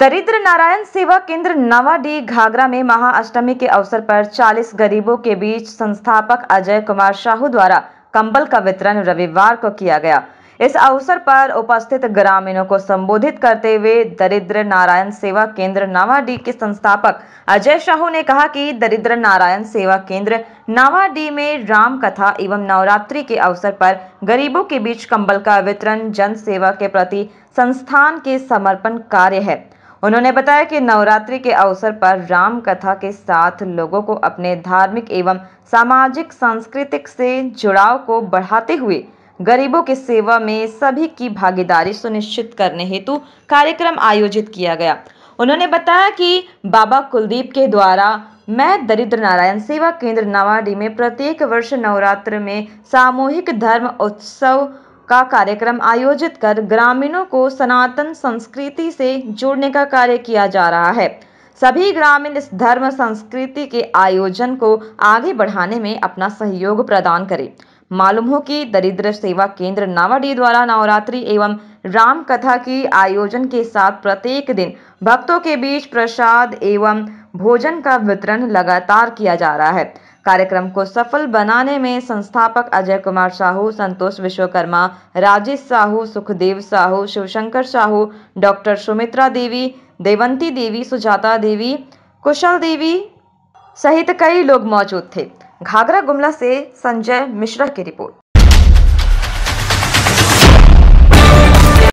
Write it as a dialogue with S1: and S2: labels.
S1: दरिद्र नारायण सेवा केंद्र नवाडी घाघरा में महाअष्टमी के अवसर पर 40 गरीबों के बीच संस्थापक अजय कुमार शाहू द्वारा कंबल का वितरण रविवार को किया गया इस अवसर पर उपस्थित ग्रामीणों को संबोधित करते हुए दरिद्र नारायण सेवा केंद्र नावाडी के संस्थापक अजय शाहू ने कहा कि दरिद्र नारायण सेवा केंद्र नावाडी में राम कथा एवं नवरात्रि के अवसर पर गरीबों के बीच कंबल का वितरण जन सेवा के प्रति संस्थान के समर्पण कार्य है उन्होंने बताया कि नवरात्रि के अवसर पर राम कथा के साथ लोगों को अपने धार्मिक एवं सामाजिक सांस्कृतिक से जुड़ाव को बढ़ाते हुए गरीबों की सेवा में सभी की भागीदारी सुनिश्चित करने हेतु कार्यक्रम आयोजित किया गया उन्होंने बताया कि बाबा कुलदीप के द्वारा मैं दरिद्र नारायण सेवा केंद्र नवाडी में प्रत्येक वर्ष नवरात्र में सामूहिक धर्म उत्सव का कार्यक्रम आयोजित कर ग्रामीणों को सनातन संस्कृति से जोड़ने का कार्य किया जा रहा है सभी ग्रामीण इस धर्म संस्कृति के आयोजन को आगे बढ़ाने में अपना सहयोग प्रदान करें मालूम हो कि दरिद्र सेवा केंद्र नावाडी द्वारा नवरात्रि एवं राम कथा की आयोजन के साथ प्रत्येक दिन भक्तों के बीच प्रसाद एवं भोजन का वितरण लगातार किया जा रहा है कार्यक्रम को सफल बनाने में संस्थापक अजय कुमार साहू संतोष विश्वकर्मा राजेश साहू सुखदेव साहू शिवशंकर साहू डॉक्टर सुमित्रा देवी देवंती देवी सुजाता देवी कुशल देवी सहित कई लोग मौजूद थे घाघरा गुमला से संजय मिश्रा की रिपोर्ट